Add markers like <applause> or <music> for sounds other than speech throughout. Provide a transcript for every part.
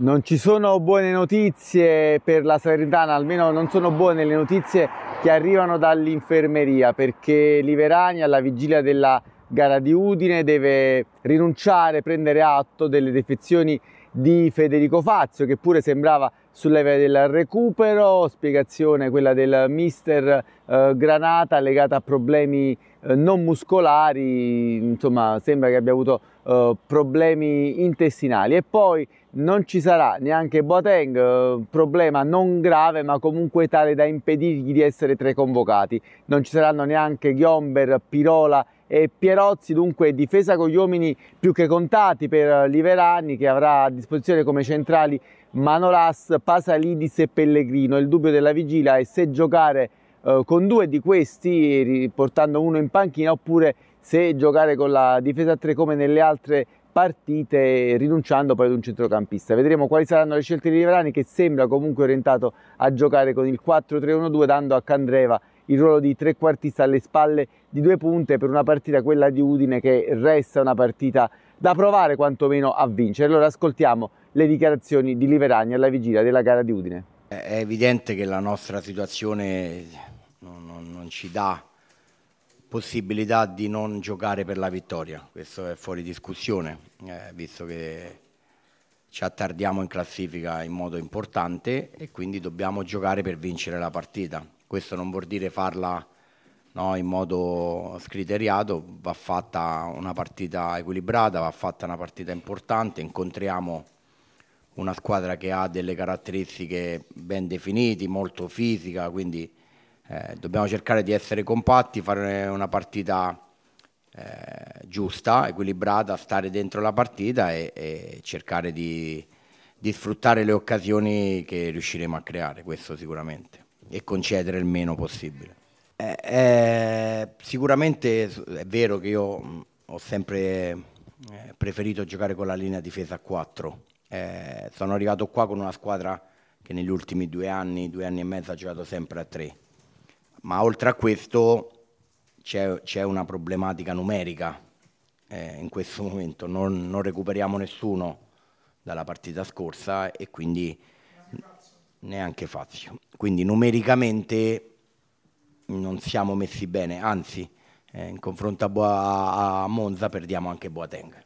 Non ci sono buone notizie per la Salernitana, almeno non sono buone le notizie che arrivano dall'infermeria perché Liverani alla vigilia della gara di Udine deve rinunciare, prendere atto delle defezioni di Federico Fazio che pure sembrava sulla via del recupero, spiegazione quella del mister eh, Granata legata a problemi eh, non muscolari, insomma sembra che abbia avuto eh, problemi intestinali e poi non ci sarà neanche Boateng, eh, problema non grave ma comunque tale da impedirgli di essere tre convocati, non ci saranno neanche Ghiomber, Pirola e e Pierozzi dunque difesa con gli uomini più che contati per Liverani che avrà a disposizione come centrali Manolas, Pasalidis e Pellegrino. Il dubbio della vigilia è se giocare eh, con due di questi portando uno in panchina oppure se giocare con la difesa a tre come nelle altre partite rinunciando poi ad un centrocampista. Vedremo quali saranno le scelte di Liverani che sembra comunque orientato a giocare con il 4-3-1-2 dando a Candreva il ruolo di trequartista alle spalle di due punte per una partita, quella di Udine, che resta una partita da provare quantomeno a vincere. Allora ascoltiamo le dichiarazioni di Liveragna alla vigilia della gara di Udine. È evidente che la nostra situazione non, non, non ci dà possibilità di non giocare per la vittoria, questo è fuori discussione, eh, visto che ci attardiamo in classifica in modo importante e quindi dobbiamo giocare per vincere la partita. Questo non vuol dire farla no, in modo scriteriato, va fatta una partita equilibrata, va fatta una partita importante, incontriamo una squadra che ha delle caratteristiche ben definite, molto fisica, quindi eh, dobbiamo cercare di essere compatti, fare una partita eh, giusta, equilibrata, stare dentro la partita e, e cercare di, di sfruttare le occasioni che riusciremo a creare, questo sicuramente e concedere il meno possibile. Eh, eh, sicuramente è vero che io mm, ho sempre eh, preferito giocare con la linea difesa a 4. Eh, sono arrivato qua con una squadra che negli ultimi due anni, due anni e mezzo ha giocato sempre a 3. Ma oltre a questo c'è, una problematica numerica eh, in questo momento, non, non recuperiamo nessuno dalla partita scorsa e quindi neanche Fazio. Quindi numericamente non siamo messi bene, anzi eh, in confronto a, Boa, a, Monza perdiamo anche Boateng.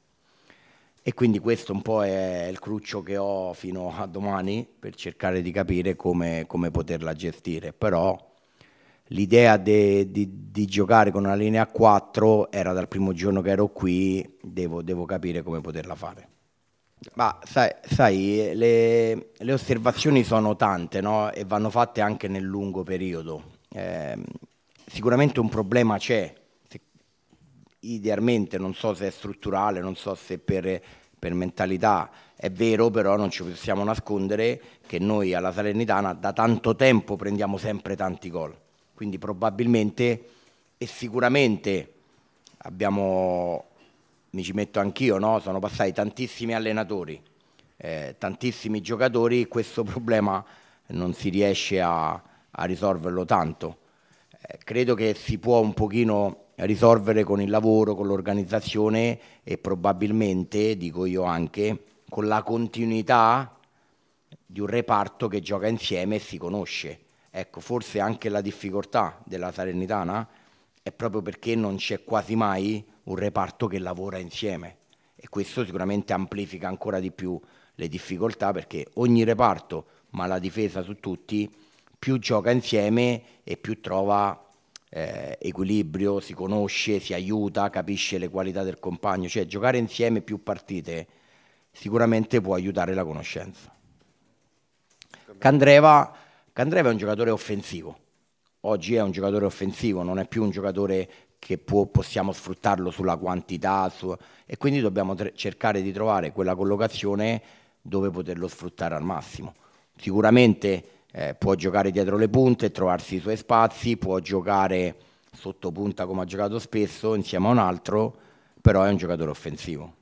E quindi questo un po' è il cruccio che ho fino a domani per cercare di capire come, come poterla gestire. Però l'idea di giocare con una linea 4 era dal primo giorno che ero qui, devo, devo capire come poterla fare. Ma sai, sai le, le, osservazioni sono tante no? e vanno fatte anche nel lungo periodo. Eh, sicuramente un problema c'è, se, idealmente non so se è strutturale, non so se per, per, mentalità è vero, però non ci possiamo nascondere che noi alla Salernitana da tanto tempo prendiamo sempre tanti gol, quindi probabilmente e sicuramente abbiamo mi ci metto anch'io, no? sono passati tantissimi allenatori, eh, tantissimi giocatori, questo <laughs> problema non si riesce a, a risolverlo tanto. Eh, credo che si può un pochino risolvere con il lavoro, con l'organizzazione e probabilmente, dico io anche, con la continuità di un reparto che gioca insieme e si conosce. Ecco, forse anche la difficoltà della Salernitana è proprio perché non c'è quasi mai un reparto che lavora insieme e questo sicuramente amplifica ancora di più le difficoltà perché ogni reparto, ma la difesa su tutti, più gioca insieme e più trova eh, equilibrio, si conosce, si aiuta, capisce le qualità del compagno, cioè giocare insieme più partite sicuramente può aiutare la conoscenza. Candreva, Candreva è un giocatore offensivo, oggi è un giocatore offensivo, non è più un giocatore che può, possiamo sfruttarlo sulla quantità su, e quindi dobbiamo cercare di trovare quella collocazione dove poterlo sfruttare al massimo. Sicuramente eh, può giocare dietro le punte, trovarsi i suoi spazi, può giocare sotto punta come ha giocato spesso insieme a un altro, però è un giocatore offensivo.